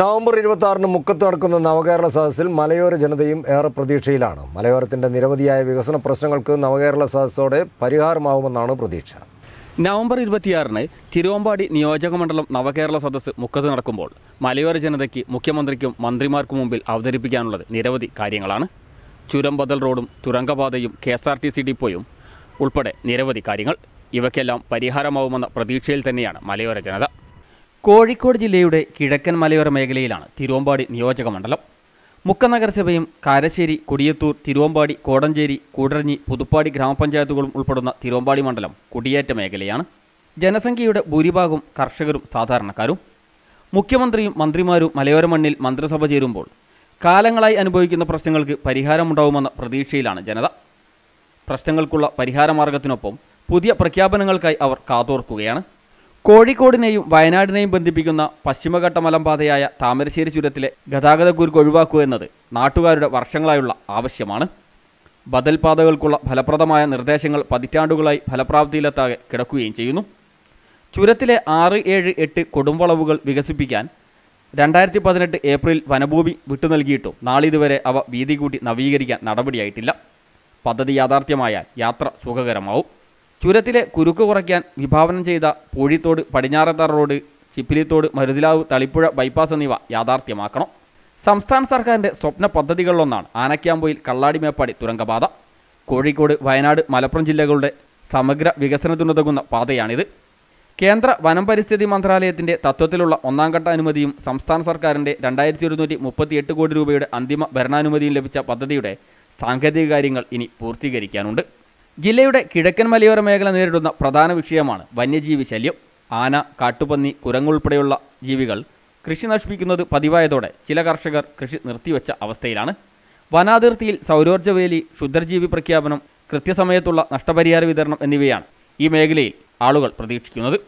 November ഇരുപത്തി ആറിന് മുക്കത്ത് നടക്കുന്ന നവകേരള സദസ്സിൽ മലയോര ജനതയും ഏറെ പ്രതീക്ഷയിലാണ് മലയോരത്തിന്റെ നിരവധിയായ വികസന പ്രശ്നങ്ങൾക്ക് നവകേരള സദസ്സോടെ പരിഹാരമാവുമെന്നാണ് പ്രതീക്ഷ നവംബർ ഇരുപത്തിയാറിന് തിരുവമ്പാടി നിയോജകമണ്ഡലം നവകേരള സദസ്സ് മുക്കത്ത് നടക്കുമ്പോൾ മലയോര ജനതയ്ക്ക് മുഖ്യമന്ത്രിക്കും മന്ത്രിമാർക്കും മുമ്പിൽ അവതരിപ്പിക്കാനുള്ളത് നിരവധി കാര്യങ്ങളാണ് ചുരം ബദൽ റോഡും തുരങ്കപാതയും K S R T C ഡിപ്പോയും ഉൾപ്പെടെ നിരവധി കാര്യങ്ങൾ ഇവയ്ക്കെല്ലാം പരിഹാരമാവുമെന്ന പ്രതീക്ഷയിൽ തന്നെയാണ് മലയോര ജനത കോഴിക്കോട് ജില്ലയുടെ കിഴക്കൻ മലയോര മേഖലയിലാണ് തിരുവമ്പാടി നിയോജക മണ്ഡലം മുക്കനഗരസഭയും കാരശ്ശേരി കൊടിയത്തൂർ തിരുവമ്പാടി കോടഞ്ചേരി കൂടരഞ്ഞി പുതുപ്പാടി ഗ്രാമപഞ്ചായത്തുകളും ഉൾപ്പെടുന്ന തിരുവമ്പാടി മണ്ഡലം കുടിയേറ്റ മേഖലയാണ് ജനസംഖ്യയുടെ ഭൂരിഭാഗവും കർഷകരും സാധാരണക്കാരും മുഖ്യമന്ത്രിയും മന്ത്രിമാരും മലയോര മണ്ണിൽ മന്ത്രിസഭ ചേരുമ്പോൾ കാലങ്ങളായി അനുഭവിക്കുന്ന പ്രശ്നങ്ങൾക്ക് പരിഹാരമുണ്ടാവുമെന്ന പ്രതീക്ഷയിലാണ് ജനത പ്രശ്നങ്ങൾക്കുള്ള പരിഹാരമാർഗത്തിനൊപ്പം പുതിയ പ്രഖ്യാപനങ്ങൾക്കായി അവർ കാതോർക്കുകയാണ് കോഴിക്കോടിനെയും വയനാടിനെയും ബന്ധിപ്പിക്കുന്ന പശ്ചിമഘട്ട മലമ്പാതയായ താമരശ്ശേരി ചുരത്തിലെ കുരുക്ക് ഒഴിവാക്കുക എന്നത് നാട്ടുകാരുടെ വർഷങ്ങളായുള്ള ആവശ്യമാണ് ബദൽ പാതകൾക്കുള്ള ഫലപ്രദമായ നിർദ്ദേശങ്ങൾ പതിറ്റാണ്ടുകളായി ഫലപ്രാപ്തിയിലെത്താകെ കിടക്കുകയും ചെയ്യുന്നു ചുരത്തിലെ ആറ് ഏഴ് എട്ട് കൊടുംവളവുകൾ വികസിപ്പിക്കാൻ രണ്ടായിരത്തി പതിനെട്ട് ഏപ്രിൽ വനഭൂമി വിട്ടു നൽകിയിട്ടും നാളിതുവരെ അവ വീതി കൂട്ടി നവീകരിക്കാൻ നടപടിയായിട്ടില്ല പദ്ധതി യാഥാർത്ഥ്യമായാൽ യാത്ര സുഖകരമാവും ചുരത്തിലെ കുരുക്ക് കുറയ്ക്കാൻ വിഭാവനം ചെയ്ത പൂഴിത്തോട് പടിഞ്ഞാറത്താർ റോഡ് ചിപ്പിലിത്തോട് മരുതിലാവ് തളിപ്പുഴ ബൈപ്പാസ് എന്നിവ യാഥാർത്ഥ്യമാക്കണം സംസ്ഥാന സർക്കാരിൻ്റെ സ്വപ്ന പദ്ധതികളിലൊന്നാണ് കള്ളാടി മേപ്പാടി തുരങ്കപാത കോഴിക്കോട് വയനാട് മലപ്പുറം ജില്ലകളുടെ സമഗ്ര വികസനത്തിനുതകുന്ന പാതയാണിത് കേന്ദ്ര വനം പരിസ്ഥിതി മന്ത്രാലയത്തിന്റെ തത്വത്തിലുള്ള ഒന്നാം ഘട്ട അനുമതിയും സംസ്ഥാന സർക്കാരിന്റെ രണ്ടായിരത്തി ഒരുന്നൂറ്റി മുപ്പത്തിയെട്ട് കോടി രൂപയുടെ അന്തിമ ഭരണാനുമതിയും ലഭിച്ച പദ്ധതിയുടെ സാങ്കേതിക കാര്യങ്ങൾ ഇനി പൂർത്തീകരിക്കാനുണ്ട് ജില്ലയുടെ കിഴക്കൻ മലയോര മേഖല നേരിടുന്ന പ്രധാന വിഷയമാണ് വന്യജീവി ശല്യം ആന കാട്ടുപന്നി കുരങ്ങുൾപ്പെടെയുള്ള ജീവികൾ കൃഷി നശിപ്പിക്കുന്നത് പതിവായതോടെ ചില കർഷകർ കൃഷി നിർത്തിവെച്ച അവസ്ഥയിലാണ് വനാതിർത്തിയിൽ സൗരോർജ്ജ വേലി ശുദ്ധജീവി പ്രഖ്യാപനം കൃത്യസമയത്തുള്ള നഷ്ടപരിഹാര വിതരണം എന്നിവയാണ് ഈ മേഖലയിൽ ആളുകൾ പ്രതീക്ഷിക്കുന്നത്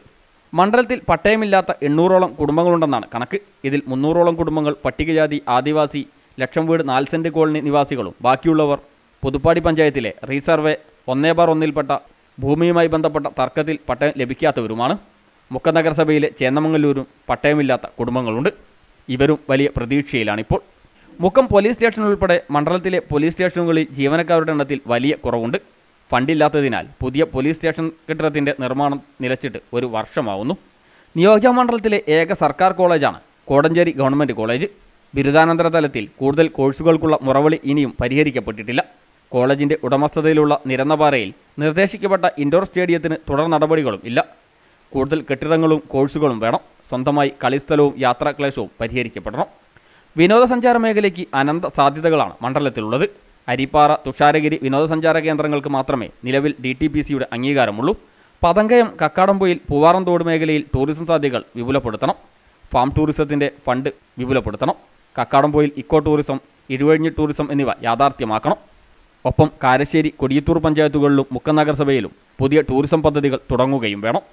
മണ്ഡലത്തിൽ പട്ടയമില്ലാത്ത എണ്ണൂറോളം കുടുംബങ്ങളുണ്ടെന്നാണ് കണക്ക് ഇതിൽ മുന്നൂറോളം കുടുംബങ്ങൾ പട്ടികജാതി ആദിവാസി ലക്ഷം വീട് നാൽസെന്റ് കോളനി നിവാസികളും ബാക്കിയുള്ളവർ പുതുപ്പാടി പഞ്ചായത്തിലെ റീസർവേ ഒന്നേ ബാർ ഒന്നിൽപ്പെട്ട ഭൂമിയുമായി ബന്ധപ്പെട്ട തർക്കത്തിൽ പട്ടയം ലഭിക്കാത്തവരുമാണ് മുക്ക നഗരസഭയിലെ ചേന്നമംഗല്ലൂരും പട്ടയമില്ലാത്ത കുടുംബങ്ങളുണ്ട് ഇവരും വലിയ പ്രതീക്ഷയിലാണിപ്പോൾ മുക്കം പോലീസ് സ്റ്റേഷൻ ഉൾപ്പെടെ മണ്ഡലത്തിലെ പോലീസ് സ്റ്റേഷനുകളിൽ ജീവനക്കാരുടെ എണ്ണത്തിൽ വലിയ കുറവുണ്ട് ഫണ്ടില്ലാത്തതിനാൽ പുതിയ പോലീസ് സ്റ്റേഷൻ കെട്ടിടത്തിൻ്റെ നിർമ്മാണം നിലച്ചിട്ട് ഒരു വർഷമാവുന്നു നിയോജക മണ്ഡലത്തിലെ ഏക സർക്കാർ കോളേജാണ് കോടഞ്ചേരി ഗവൺമെൻറ് കോളേജ് ബിരുദാനന്തര തലത്തിൽ കൂടുതൽ കോഴ്സുകൾക്കുള്ള മുറവിളി ഇനിയും പരിഹരിക്കപ്പെട്ടിട്ടില്ല കോളേജിന്റെ ഉടമസ്ഥതയിലുള്ള നിരന്നപാറയിൽ നിർദ്ദേശിക്കപ്പെട്ട ഇൻഡോർ സ്റ്റേഡിയത്തിന് തുടർ നടപടികളും ഇല്ല കൂടുതൽ കെട്ടിടങ്ങളും കോഴ്സുകളും വേണം സ്വന്തമായി കളിസ്ഥലവും യാത്രാക്ലേശവും പരിഹരിക്കപ്പെടണം വിനോദസഞ്ചാര മേഖലയ്ക്ക് അനന്ത സാധ്യതകളാണ് മണ്ഡലത്തിലുള്ളത് അരിപ്പാറ തുഷാരഗിരി വിനോദസഞ്ചാര കേന്ദ്രങ്ങൾക്ക് മാത്രമേ നിലവിൽ ഡി ടി പി സിയുടെ അംഗീകാരമുള്ളൂ പതങ്കയം കക്കാടംപൊയിൽ പൂവാറന്തോട് മേഖലയിൽ ടൂറിസം സാധ്യതകൾ വിപുലപ്പെടുത്തണം ഫാം ടൂറിസത്തിൻ്റെ ഫണ്ട് വിപുലപ്പെടുത്തണം കക്കാടംപൊയിൽ ഇക്കോ ടൂറിസം ഇഴുവഴിഞ്ഞ് ടൂറിസം എന്നിവ യാഥാർത്ഥ്യമാക്കണം ഒപ്പം കാരശ്ശേരി കൊടിയത്തൂർ പഞ്ചായത്തുകളിലും മുക്ക നഗരസഭയിലും പുതിയ ടൂറിസം പദ്ധതികൾ തുടങ്ങുകയും വേണം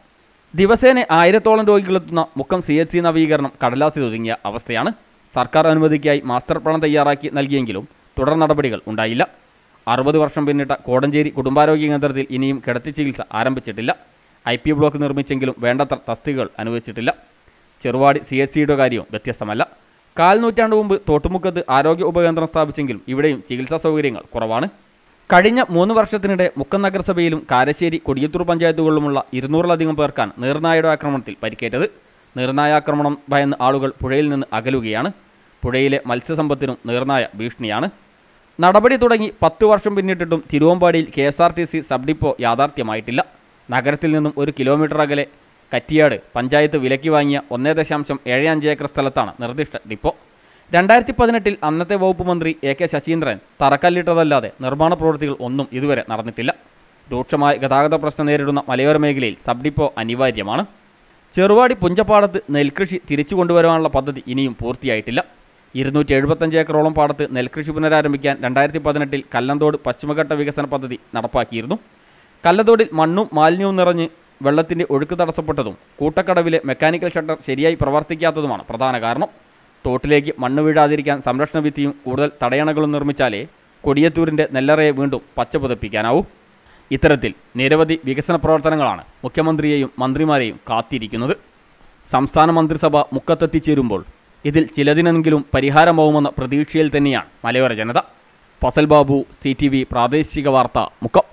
ദിവസേന ആയിരത്തോളം രോഗികളെത്തുന്ന മുക്കം സി എച്ച് സി നവീകരണം കടലാസിൽ ഒതുങ്ങിയ അവസ്ഥയാണ് സർക്കാർ അനുമതിക്കായി മാസ്റ്റർ പ്ലാൻ തയ്യാറാക്കി നൽകിയെങ്കിലും തുടർ നടപടികൾ ഉണ്ടായില്ല അറുപത് വർഷം പിന്നിട്ട കോടഞ്ചേരി കുടുംബാരോഗ്യ കേന്ദ്രത്തിൽ ഇനിയും കിടത്തി ചികിത്സ ആരംഭിച്ചിട്ടില്ല ഐ പി ബ്ലോക്ക് നിർമ്മിച്ചെങ്കിലും വേണ്ടത്ര തസ്തികകൾ അനുവദിച്ചിട്ടില്ല ചെറുവാടി സി എച്ച് സിയുടെ കാര്യവും വ്യത്യസ്തമല്ല കാൽ നൂറ്റാണ്ട് മുമ്പ് തോട്ടുമുക്കത്ത് ആരോഗ്യ ഉപകേന്ദ്രം സ്ഥാപിച്ചെങ്കിലും ഇവിടെയും ചികിത്സാ സൗകര്യങ്ങൾ കുറവാണ് കഴിഞ്ഞ മൂന്ന് വർഷത്തിനിടെ മുക്കം നഗരസഭയിലും കാരശ്ശേരി കൊടിയത്തൂർ പഞ്ചായത്തുകളിലുമുള്ള ഇരുന്നൂറിലധികം പേർക്കാണ് നീർനായയുടെ ആക്രമണത്തിൽ പരിക്കേറ്റത് നീർനായ ആക്രമണം ഭയന്ന് ആളുകൾ പുഴയിൽ നിന്ന് അകലുകയാണ് പുഴയിലെ മത്സ്യസമ്പത്തിനും നീർനായ ഭീഷണിയാണ് നടപടി തുടങ്ങി പത്ത് വർഷം പിന്നിട്ടിട്ടും തിരുവമ്പാടിയിൽ K S R T C sub depot യാഥാർത്ഥ്യമായിട്ടില്ല നഗരത്തിൽ നിന്നും ഒരു കിലോമീറ്റർ അകലെ കറ്റിയാട് പഞ്ചായത്ത് വിലക്കി വാങ്ങിയ ഒന്നേ ദശാംശം ഏഴ് അഞ്ച് ഏക്കർ സ്ഥലത്താണ് നിർദ്ദിഷ്ട ഡിപ്പോ രണ്ടായിരത്തി പതിനെട്ടിൽ അന്നത്തെ വകുപ്പ് മന്ത്രി എ കെ ശശീന്ദ്രൻ തറക്കല്ലിട്ടതല്ലാതെ നിർമ്മാണ പ്രവൃത്തികൾ ഒന്നും ഇതുവരെ നടന്നിട്ടില്ല രൂക്ഷമായ ഗതാഗത പ്രശ്നം നേരിടുന്ന മലയോര മേഖലയിൽ സബ് ഡിപ്പോ അനിവാര്യമാണ് ചെറുവാടി പുഞ്ചപ്പാടത്ത് നെൽകൃഷി തിരിച്ചു കൊണ്ടുവരാനുള്ള പദ്ധതി ഇനിയും പൂർത്തിയായിട്ടില്ല ഇരുന്നൂറ്റി എഴുപത്തഞ്ച് ഏക്കറോളം പാടത്ത് നെൽകൃഷി പുനരാരംഭിക്കാൻ രണ്ടായിരത്തി പതിനെട്ടിൽ കല്ലന്തോട് പശ്ചിമഘട്ട വികസന പദ്ധതി നടപ്പാക്കിയിരുന്നു കല്ലതോടിൽ മണ്ണും മാലിന്യവും നിറഞ്ഞ് വെള്ളത്തിൻ്റെ ഒഴുക്ക് തടസ്സപ്പെട്ടതും കൂട്ടക്കടവിലെ മെക്കാനിക്കൽ ഷട്ടർ ശരിയായി പ്രവർത്തിക്കാത്തതുമാണ് പ്രധാന കാരണം തോട്ടിലേക്ക് മണ്ണ് വീഴാതിരിക്കാൻ സംരക്ഷണ ഭിത്തിയും കൂടുതൽ തടയണകളും നിർമ്മിച്ചാലേ കൊടിയത്തൂരിൻ്റെ നെല്ലറയെ വീണ്ടും പച്ചപുതപ്പിക്കാനാവൂ ഇത്തരത്തിൽ നിരവധി വികസന പ്രവർത്തനങ്ങളാണ് മുഖ്യമന്ത്രിയെയും മന്ത്രിമാരെയും കാത്തിരിക്കുന്നത് സംസ്ഥാന മന്ത്രിസഭ മുക്കത്തെത്തിച്ചേരുമ്പോൾ ഇതിൽ ചിലതിനെങ്കിലും പരിഹാരമാവുമെന്ന പ്രതീക്ഷയിൽ തന്നെയാണ് മലയോര ജനത ഫസൽ ബാബു സി പ്രാദേശിക വാർത്ത മുക്കം